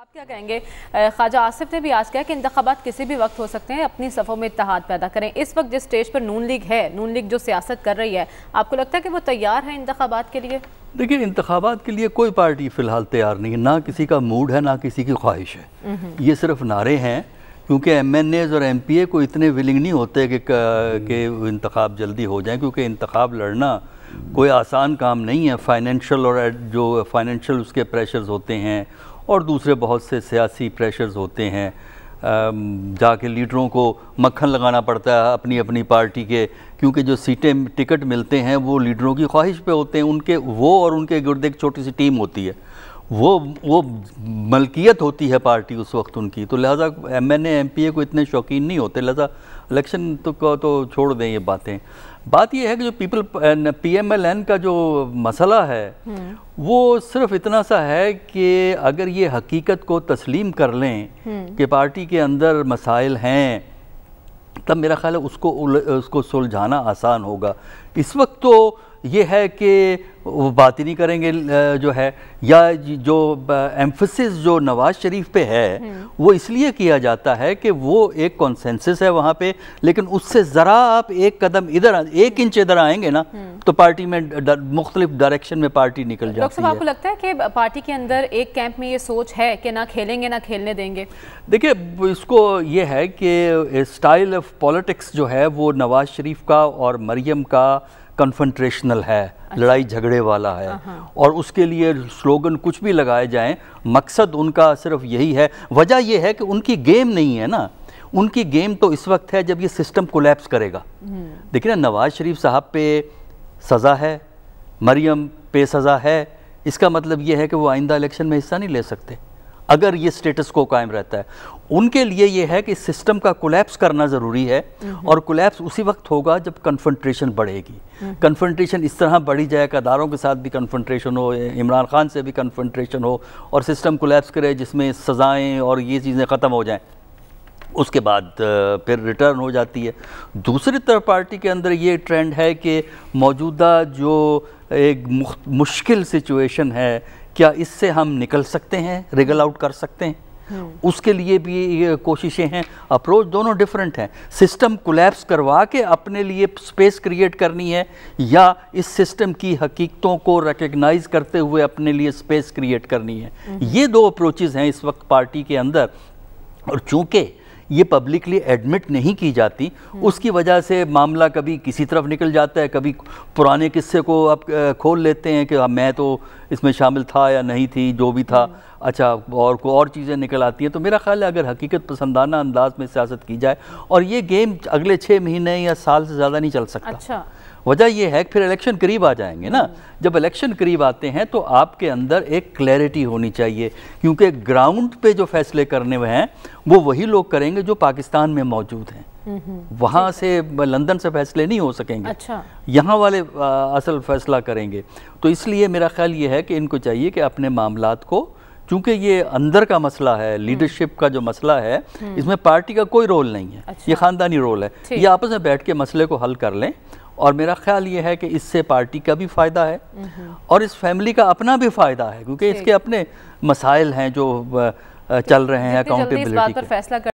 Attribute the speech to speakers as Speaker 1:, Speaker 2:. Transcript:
Speaker 1: आप क्या कहेंगे ख्वाजा आसिफ ने भी आज कहा कि इंतबात किसी भी वक्त हो सकते हैं अपनी सफ़ों में इतहाद पैदा करें इस वक्त जिस स्टेज पर नून लीग है नून लीग जो सियासत कर रही है आपको लगता है कि वो तैयार है इंतबात के लिए देखिए इंतबात के लिए कोई पार्टी फ़िलहाल तैयार नहीं है ना किसी का मूड है ना किसी की ख्वाहिश है हम्म। ये सिर्फ नारे हैं क्योंकि एम एन एज़ और एम पी ए को इतने विलिंग नहीं होते कि कि इंतखब जल्दी हो जाए क्योंकि इंतखब लड़ना कोई आसान काम नहीं है फाइनेंशियल और जो फाइनेंशियल उसके प्रेशर्स होते हैं और दूसरे बहुत से सियासी प्रेशर्स होते हैं जाके लीडरों को मक्खन लगाना पड़ता है अपनी अपनी पार्टी के क्योंकि जो सीटें टिकट मिलते हैं वो लीडरों की ख्वाहिश पे होते हैं उनके वो और उनके गुर्द एक छोटी सी टीम होती है वो वो मलकियत होती है पार्टी उस वक्त उनकी तो लिहाजा M N M P A को इतने शौकीन नहीं होते लिहाजा इलेक्शन तो को तो छोड़ दें ये बातें बात यह है कि जो people P M L N का जो मसला है हम्म। वो सिर्फ इतना सा है कि अगर ये हकीकत को तस्लीम कर लें हम्म। कि पार्टी के अंदर मसाइल हैं तब मेरा ख्याल है उसको उसको सुलझाना आसान होगा इस वक्त तो ये है कि वो बात ही नहीं करेंगे जो है या जो एम्फोसिस जो नवाज शरीफ पे है हम्म। वो इसलिए किया जाता है कि वो एक कॉन्सेंसिस है वहाँ पे लेकिन उससे ज़रा आप एक कदम इधर एक इंच इधर आएंगे ना हम्म। तो पार्टी में मुख्तलिफ डायरेक्शन में पार्टी निकल जाती है डॉक्टर आपको लगता है कि पार्टी के अंदर एक कैंप में ये सोच है कि ना खेलेंगे ना खेलने देंगे देखिए इसको ये है कि स्टाइल ऑफ पॉलिटिक्स जो है वो नवाज शरीफ का और मरियम का कन्फंट्रेशनल है अच्छा। लड़ाई झगड़े वाला है हाँ। और उसके लिए स्लोगन कुछ भी लगाए जाएं मकसद उनका सिर्फ यही है वजह यह है कि उनकी गेम नहीं है ना उनकी गेम तो इस वक्त है जब ये सिस्टम कोलेप्स करेगा हम्म। देखिए ना नवाज शरीफ साहब पे सज़ा है मरियम पे सज़ा है इसका मतलब ये है कि वो आइंदा इलेक्शन में हिस्सा नहीं ले सकते अगर ये स्टेटस को कायम रहता है उनके लिए ये है कि सिस्टम का कोलैप्स करना ज़रूरी है हम्म। और कोलैप्स उसी वक्त होगा जब कन्फनट्रेशन बढ़ेगी कन्फनट्रेशन हम्म। इस तरह बढ़ी जाए कदारों के साथ भी कन्फ्रंट्रेशन हो इमरान खान से भी कन्फ्रंट्रेशन हो और सिस्टम कोलैप्स करे जिसमें सज़ाएँ और ये चीज़ें ख़त्म हो जाएँ उसके बाद फिर रिटर्न हो जाती है दूसरी तरफ पार्टी के अंदर ये ट्रेंड है कि मौजूदा जो एक मुश्किल सिचुएशन है क्या इससे हम निकल सकते हैं रिगल आउट कर सकते हैं hmm. उसके लिए भी ये कोशिशें हैं अप्रोच दोनों डिफरेंट हैं सिस्टम कोलैप्स करवा के अपने लिए स्पेस क्रिएट करनी है या इस सिस्टम की हकीकतों को रिकग्नाइज करते हुए अपने लिए स्पेस क्रिएट करनी है hmm. ये दो अप्रोचेज हैं इस वक्त पार्टी के अंदर और चूंकि ये पब्लिकली एडमिट नहीं की जाती हम्म। उसकी वजह से मामला कभी किसी तरफ निकल जाता है कभी पुराने किस्से को आप खोल लेते हैं कि हाँ, मैं तो इसमें शामिल था या नहीं थी जो भी था हम्म। अच्छा और को और चीज़ें निकल आती हैं तो मेरा ख्याल है अगर हकीकत पसंदाना अंदाज में सियासत की जाए और ये गेम अगले छः महीने या साल से ज़्यादा नहीं चल सकता अच्छा वजह यह है कि फिर इलेक्शन करीब आ जाएंगे ना हम्म। जब इलेक्शन करीब आते हैं तो आपके अंदर एक क्लैरिटी होनी चाहिए क्योंकि ग्राउंड पे जो फैसले करने हुए हैं वो वही लोग करेंगे जो पाकिस्तान में मौजूद हैं हम्म, हम्म। वहाँ से लंदन से फैसले नहीं हो सकेंगे अच्छा। यहाँ वाले आ, असल फैसला करेंगे तो इसलिए मेरा ख्याल ये है कि इनको चाहिए कि अपने मामला को चूंकि ये अंदर का मसला है लीडरशिप हम्म। का जो मसला है हम्म। इसमें पार्टी का कोई रोल नहीं है अच्छा। ये ख़ानदानी रोल है ये आपस में बैठ के मसले को हल कर लें और मेरा ख्याल ये है कि इससे पार्टी का भी फ़ायदा है हम्म। और इस फैमिली का अपना भी फ़ायदा है क्योंकि इसके अपने मसाइल हैं जो चल रहे हैं अकाउंटेबिलिटी